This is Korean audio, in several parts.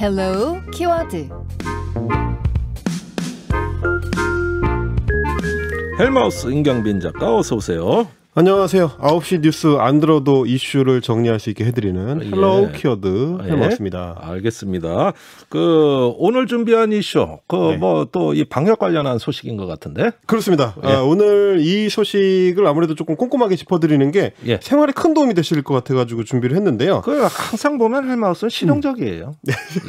헬로 l 키워드 헬마우스 임경빈 작가 어서 오세요. 안녕하세요. 9시 뉴스 안 들어도 이슈를 정리할 수 있게 해드리는 아, 헬로우 예. 키워드 아, 예. 해봤습니다. 예. 알겠습니다. 그 오늘 준비한 이슈, 그 뭐 또이 네. 방역 관련한 소식인 것 같은데? 그렇습니다. 예. 아, 오늘 이 소식을 아무래도 조금 꼼꼼하게 짚어드리는 게 예. 생활에 큰 도움이 되실 것 같아가지고 준비를 했는데요. 그 항상 보면 헬마우스는 음. 실용적이에요.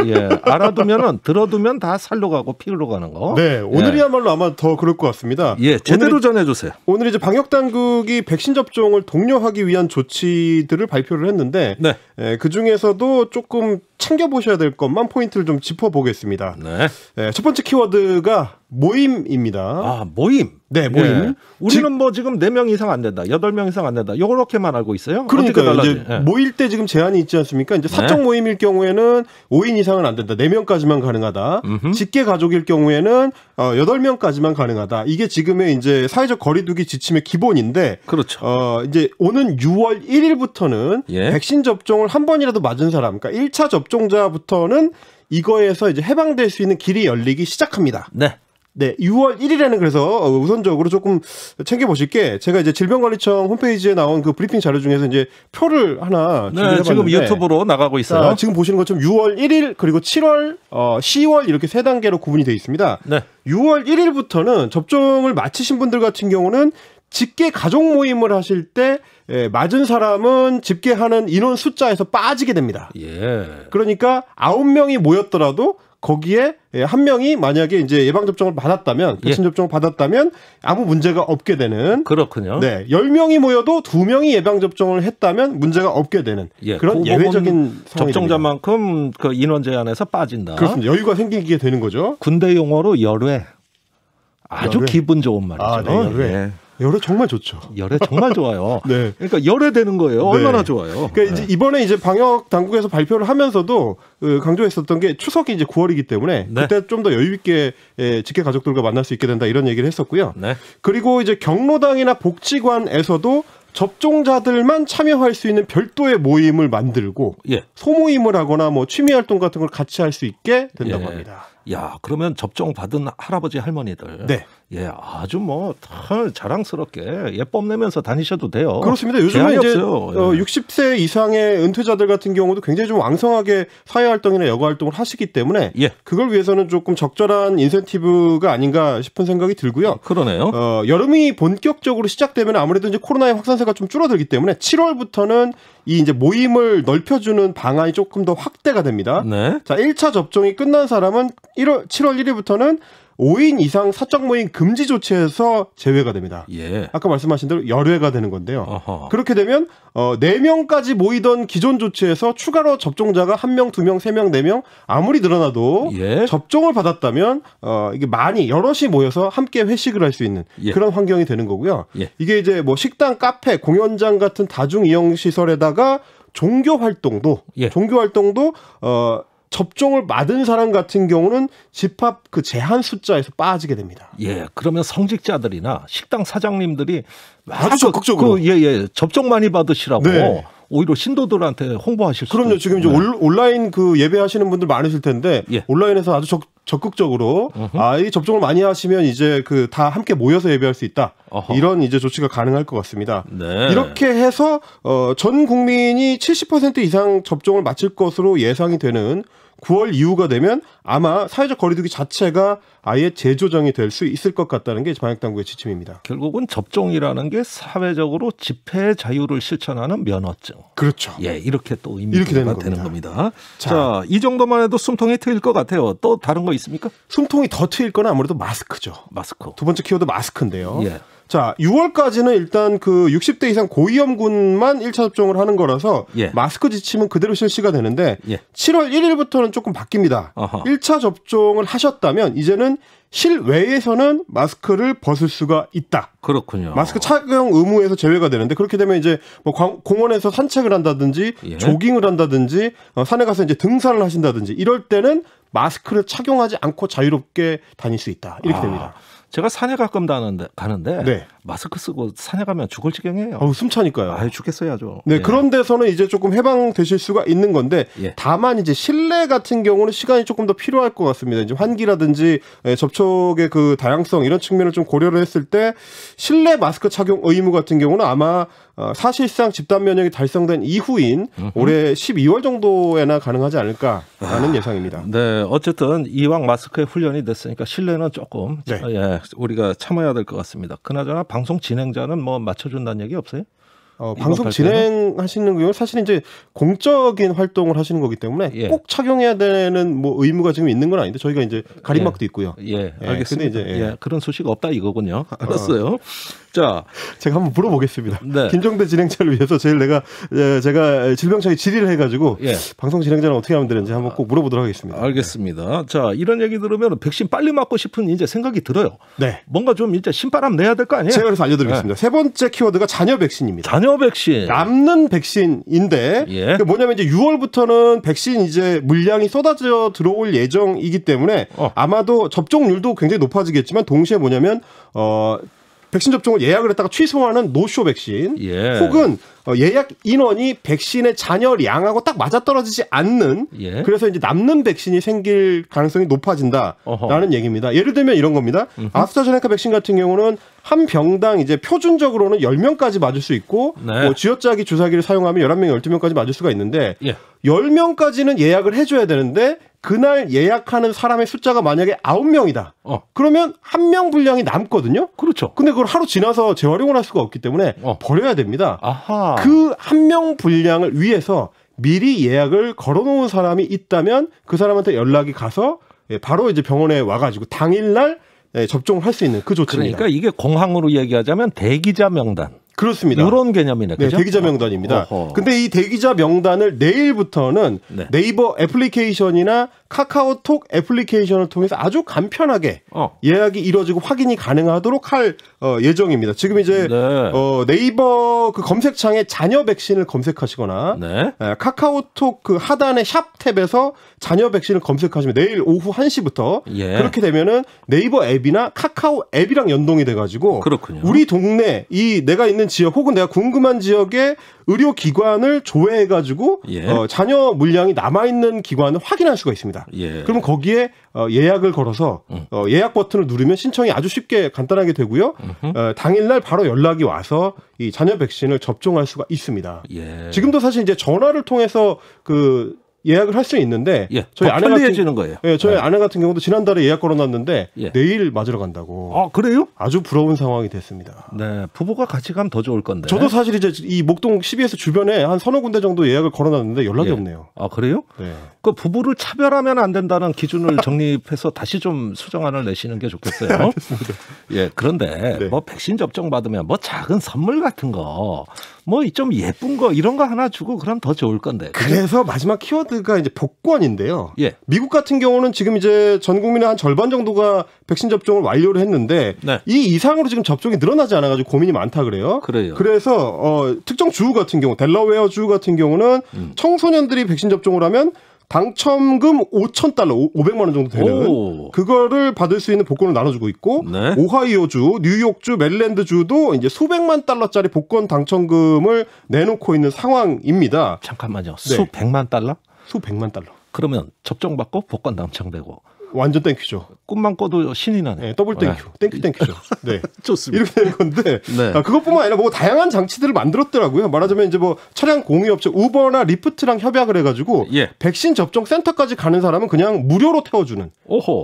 음. 예, 알아두면은 들어두면 다 살로 가고 피로 가는 거. 네, 오늘이야말로 예. 아마 더 그럴 것 같습니다. 예, 제대로 오늘, 전해주세요. 오늘 이제 방역 당국이 백신 접종을 독려하기 위한 조치들을 발표를 했는데 네. 에, 예, 그 중에서도 조금 챙겨보셔야 될 것만 포인트를 좀 짚어보겠습니다. 네. 네. 첫 번째 키워드가 모임입니다. 아, 모임? 네, 예. 모임. 네. 우리는 뭐 지금 4명 이상 안 된다, 8명 이상 안 된다, 요렇게만 알고 있어요? 그러니까 이제 네. 모일 때 지금 제한이 있지 않습니까? 이제 사적 네. 모임일 경우에는 5인 이상은 안 된다, 4명까지만 가능하다. 음흠. 직계 가족일 경우에는 어, 8명까지만 가능하다. 이게 지금의 이제 사회적 거리두기 지침의 기본인데. 그렇죠. 어, 이제 오는 6월 1일부터는 예. 백신 접종을 한 번이라도 맞은 사람, 그러니까 1차 접종 접종자부터는 이거에서 이제 해방될 수 있는 길이 열리기 시작합니다. 네. 네, 6월 1일에는 그래서 어, 우선적으로 조금 챙겨보실 게 제가 이제 질병관리청 홈페이지에 나온 그 브리핑 자료 중에서 이제 표를 하나 네, 지금 유튜브로 나가고 있어요. 아, 지금 보시는 것처럼 6월 1일 그리고 7월, 어, 10월 이렇게 세 단계로 구분이 되어 있습니다. 네. 6월 1일부터는 접종을 마치신 분들 같은 경우는 직계 가족 모임을 하실 때 예, 맞은 사람은 집계하는 인원 숫자에서 빠지게 됩니다. 예. 그러니까 아홉 명이 모였더라도 거기에 예, 한 명이 만약에 이제 예방 접종을 받았다면 예. 백신 접종을 받았다면 아무 문제가 없게 되는 그렇군요. 네, 열 명이 모여도 두 명이 예방 접종을 했다면 문제가 없게 되는 예. 그런 예외적인 접종자만큼 그 인원 제한에서 빠진다. 그렇습니다. 여유가 생기게 되는 거죠. 군대 용어로 열외. 아주 열외. 기분 좋은 말이죠. 아, 네, 열외. 예. 열에 정말 좋죠. 열에 정말 좋아요. 네. 그러니까 열에 되는 거예요. 네. 얼마나 좋아요. 그러니까 네. 이제 이번에 이제 방역 당국에서 발표를 하면서도 그 강조했었던 게 추석이 이제 9월이기 때문에 네. 그때 좀 더 여유 있게 예, 직계 가족들과 만날 수 있게 된다 이런 얘기를 했었고요. 네. 그리고 이제 경로당이나 복지관에서도 접종자들만 참여할 수 있는 별도의 모임을 만들고 예. 소모임을 하거나 뭐 취미 활동 같은 걸 같이 할 수 있게 된다고 예. 합니다. 야 그러면 접종 받은 할아버지 할머니들 네. 예 아주 뭐 자랑스럽게 예 뽐내면서 다니셔도 돼요. 그렇습니다. 요즘에 이제 없어 어, 60세 예. 이상의 은퇴자들 같은 경우도 굉장히 좀 왕성하게 사회 활동이나 여가 활동을 하시기 때문에 예. 그걸 위해서는 조금 적절한 인센티브가 아닌가 싶은 생각이 들고요. 그러네요. 어, 여름이 본격적으로 시작되면 아무래도 이제 코로나의 확산세가 좀 줄어들기 때문에 7월부터는 이 이제 모임을 넓혀주는 방안이 조금 더 확대가 됩니다. 네. 자, 1차 접종이 끝난 사람은 1월 7월 1일부터는 5인 이상 사적 모임 금지 조치에서 제외가 됩니다. 예. 아까 말씀하신 대로 열외가 되는 건데요. 어허. 그렇게 되면 어 4명까지 모이던 기존 조치에서 추가로 접종자가 1명, 2명, 3명, 4명 아무리 늘어나도 예. 접종을 받았다면 어 이게 많이 여럿이 모여서 함께 회식을 할 수 있는 예. 그런 환경이 되는 거고요. 예. 이게 이제 뭐 식당, 카페, 공연장 같은 다중 이용 시설에다가 종교 활동도 예. 종교 활동도 어 접종을 받은 사람 같은 경우는 집합 그 제한 숫자에서 빠지게 됩니다. 예, 그러면 성직자들이나 식당 사장님들이 아주 적극적으로 그, 예, 예, 접종 많이 받으시라고 네. 오히려 신도들한테 홍보하실 수도 그럼요. 지금 이제 네. 온라인 그 예배하시는 분들 많으실 텐데 예. 온라인에서 아주 적, 적극적으로 아이 접종을 많이 하시면 이제 그 다 함께 모여서 예배할 수 있다 u h 이런 이제 조치가 가능할 것 같습니다. 네. 이렇게 해서 어, 전 국민이 70% 이상 접종을 마칠 것으로 예상이 되는 9월 이후가 되면 아마 사회적 거리두기 자체가 아예 재조정이 될 수 있을 것 같다는 게 방역당국의 지침입니다. 결국은 접종이라는 게 사회적으로 집회 자유를 실천하는 면허증. 그렇죠. 예, 이렇게 또 의미가 이렇게 되는, 되는 겁니다. 겁니다. 자, 자, 이 정도만 해도 숨통이 트일 것 같아요. 또 다른 거 있습니까? 숨통이 더 트일 건 아무래도 마스크죠. 마스크. 두 번째 키워드 마스크인데요. 예. 자, 6월까지는 일단 그 60대 이상 고위험군만 1차 접종을 하는 거라서 예. 마스크 지침은 그대로 실시가 되는데 예. 7월 1일부터는 조금 바뀝니다. 어허. 1차 접종을 하셨다면 이제는 실외에서는 마스크를 벗을 수가 있다. 그렇군요. 마스크 착용 의무에서 제외가 되는데 그렇게 되면 이제 뭐 공원에서 산책을 한다든지 예. 조깅을 한다든지 어, 산에 가서 이제 등산을 하신다든지 이럴 때는 마스크를 착용하지 않고 자유롭게 다닐 수 있다. 이렇게 아, 됩니다. 제가 산에 가끔 다는데, 가는데 네. 마스크 쓰고 산에 가면 죽을 지경이에요. 어, 숨차니까요. 아, 죽겠어야죠. 네, 예. 그런 데서는 이제 조금 해방되실 수가 있는 건데 예. 다만 이제 실내 같은 경우는 시간이 조금 더 필요할 것 같습니다. 이제 환기라든지 예, 접촉의 그 다양성 이런 측면을 좀 고려를 했을 때 실내 마스크 착용 의무 같은 경우는 아마 어, 사실상 집단 면역이 달성된 이후인 으흠. 올해 12월 정도에나 가능하지 않을까라는 아, 예상입니다. 네, 어쨌든 이왕 마스크에 훈련이 됐으니까 실내는 조금 네. 아, 예, 우리가 참아야 될 것 같습니다. 그나저나 방송 진행자는 뭐 맞춰준다는 얘기 없어요? 어, 방송 진행하시는 경우 사실 이제 공적인 활동을 하시는 거기 때문에 예. 꼭 착용해야 되는 뭐 의무가 지금 있는 건 아닌데 저희가 이제 가림막도 예. 있고요. 예, 예 알겠습니다. 이 예. 예. 그런 소식 없다 이거군요. 알았어요. 어. 자, 제가 한번 물어보겠습니다. 네. 김정대 진행자를 위해서 제일 내가 예, 제가 질병청에 질의를 해가지고 예. 방송 진행자는 어떻게 하면 되는지 한번 꼭 물어보도록 하겠습니다. 알겠습니다. 네. 자, 이런 얘기 들으면 백신 빨리 맞고 싶은 이제 생각이 들어요. 네. 뭔가 좀 이제 신바람 내야 될 거 아니에요? 제가 그래서 알려드리겠습니다. 네. 세 번째 키워드가 잔여 백신입니다. 잔여 백신. 남는 백신인데 예. 그러니까 뭐냐면 이제 6월부터는 백신 이제 물량이 쏟아져 들어올 예정이기 때문에 어. 아마도 접종률도 굉장히 높아지겠지만 동시에 뭐냐면 어 백신 접종을 예약을 했다가 취소하는 노쇼 백신 예. 혹은 어, 예약 인원이 백신의 잔여량하고 딱 맞아떨어지지 않는 예. 그래서 이제 남는 백신이 생길 가능성이 높아진다라는 어허. 얘기입니다. 예를 들면 이런 겁니다. 음흠. 아스트라제네카 백신 같은 경우는 한 병당 이제 표준적으로는 10명까지 맞을 수 있고 네. 뭐 쥐어짜기 주사기를 사용하면 11명, 12명까지 맞을 수가 있는데 예. 10명까지는 예약을 해줘야 되는데 그날 예약하는 사람의 숫자가 만약에 9명이다. 어. 그러면 한 명 분량이 남거든요. 그렇죠. 근데 그걸 하루 지나서 재활용을 할 수가 없기 때문에 어. 버려야 됩니다. 아하. 그한명 분량을 위해서 미리 예약을 걸어놓은 사람이 있다면 그 사람한테 연락이 가서 예, 바로 이제 병원에 와가지고 당일날 예, 접종을 할 수 있는 그 조치입니다. 그러니까 이게 공항으로 얘기하자면 대기자 명단. 그렇습니다. 이런 개념이네. 네, 그죠? 네, 대기자 명단입니다. 어허. 근데 이 대기자 명단을 내일부터는 네. 이버 애플리케이션이나 카카오톡 애플리케이션을 통해서 아주 간편하게 어. 예약이 이루어지고 확인이 가능하도록 할 어, 예정입니다. 지금 이제 네. 어, 네이버 그 검색창에 자녀 백신을 검색하시거나 네. 에, 예, 카카오톡 그 하단의 샵 탭에서 자녀 백신을 검색하시면 내일 오후 1시부터 예. 그렇게 되면은 네이버 앱이나 카카오 앱이랑 연동이 돼가지고 그렇군요. 우리 동네 이 내가 있는 지역 혹은 내가 궁금한 지역에 의료기관을 조회해가지고 예. 어, 자녀 물량이 남아있는 기관을 확인할 수가 있습니다. 있니다 예. 그러면 거기에 어, 예약을 걸어서 음. 어, 예약 버튼을 누르면 신청이 아주 쉽게 간단하게 되고요. 어, 당일날 바로 연락이 와서 이 잔여 백신을 접종할 수가 있습니다. 예. 지금도 사실 이제 전화를 통해서 그 예약을 할 수 있는데 예, 저희 아내 편리해지는 같은, 거예요. 예, 저희 네. 아내 같은 경우도 지난달에 예약 걸어놨는데 예. 내일 맞으러 간다고. 아 그래요? 아주 부러운 상황이 됐습니다. 네, 부부가 같이 가면 더 좋을 건데. 저도 사실 이제 이 목동 12에서 주변에 한 서너 군데 정도 예약을 걸어놨는데 연락이 예. 없네요. 아 그래요? 네. 그 부부를 차별하면 안 된다는 기준을 정립해서 다시 좀 수정안을 내시는 게 좋겠어요. 알겠습니다. 예, 그런데 네. 뭐 백신 접종 받으면 뭐 작은 선물 같은 거. 뭐좀 예쁜 거 이런 거 하나 주고 그럼 더 좋을 건데. 그래서 마지막 키워드가 이제 복권인데요. 예. 미국 같은 경우는 지금 이제 전 국민의 한 절반 정도가 백신 접종을 완료를 했는데 네. 이 이상으로 지금 접종이 늘어나지 않아 가지고 고민이 많다 그래요. 그래요. 그래서 어 특정 주 같은 경우 델라웨어 주 같은 경우는 음. 청소년들이 백신 접종을 하면 당첨금 5천 달러, 500만 원 정도 되는 오. 그거를 받을 수 있는 복권을 나눠주고 있고 네. 오하이오주, 뉴욕주, 멜랜드주도 이제 수백만 달러짜리 복권 당첨금을 내놓고 있는 상황입니다. 잠깐만요. 네. 수백만 달러? 수백만 달러. 그러면 접종받고 복권 당첨되고 완전 땡큐죠. 꿈만 꿔도 신이 나네. 네, 더블 네. 땡큐. 네. 땡큐 땡큐죠. 네. 좋습니다. 이렇게 되는 건데 네. 아, 그것뿐만 아니라 뭐 다양한 장치들을 만들었더라고요. 말하자면 이제 뭐 차량 공유 업체 우버나 리프트랑 협약을 해 가지고 예. 백신 접종 센터까지 가는 사람은 그냥 무료로 태워 주는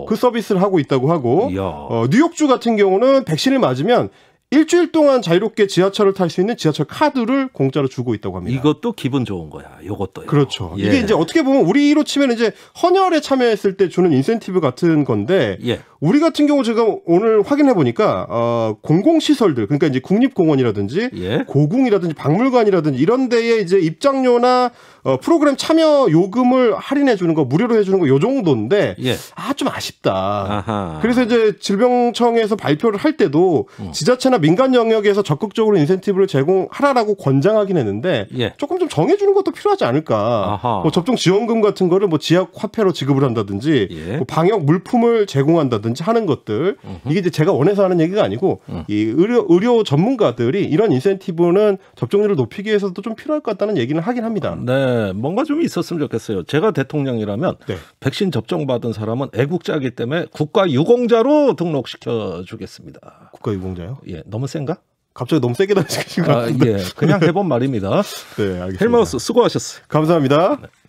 그 서비스를 하고 있다고 하고 어, 뉴욕주 같은 경우는 백신을 맞으면 일주일 동안 자유롭게 지하철을 탈 수 있는 지하철 카드를 공짜로 주고 있다고 합니다. 이것도 기분 좋은 거야. 이것도요. 그렇죠. 예. 이게 이제 어떻게 보면 우리로 치면 이제 헌혈에 참여했을 때 주는 인센티브 같은 건데 예. 우리 같은 경우 제가 오늘 확인해 보니까 어, 공공 시설들 그러니까 이제 국립공원이라든지 예. 고궁이라든지 박물관이라든지 이런 데에 이제 입장료나 어, 프로그램 참여 요금을 할인해 주는 거 무료로 해 주는 거 요 정도인데 예. 아좀 아쉽다. 아하. 그래서 이제 질병청에서 발표를 할 때도 음. 지자체나 민간 영역에서 적극적으로 인센티브를 제공하라라고 권장하긴 했는데 예. 조금 좀 정해주는 것도 필요하지 않을까. 아하. 뭐 접종 지원금 같은 거를 뭐 지역 화폐로 지급을 한다든지 예. 뭐 방역 물품을 제공한다든지 하는 것들 으흠. 이게 이제 제가 원해서 하는 얘기가 아니고 음. 이 의료 의료 전문가들이 이런 인센티브는 접종률을 높이기 위해서도 좀 필요할 것 같다는 얘기는 하긴 합니다. 네, 뭔가 좀 있었으면 좋겠어요. 제가 대통령이라면 네. 백신 접종 받은 사람은 애국자이기 때문에 국가 유공자로 등록시켜 주겠습니다. 국가 유공자요? 예, 너무 센가? 갑자기 너무 세게 던지신 거 아, 같은데. 아, 예. 그냥 해본 말입니다. 네, 알겠습니다. 헬마우스 수고하셨어요. 감사합니다. 네.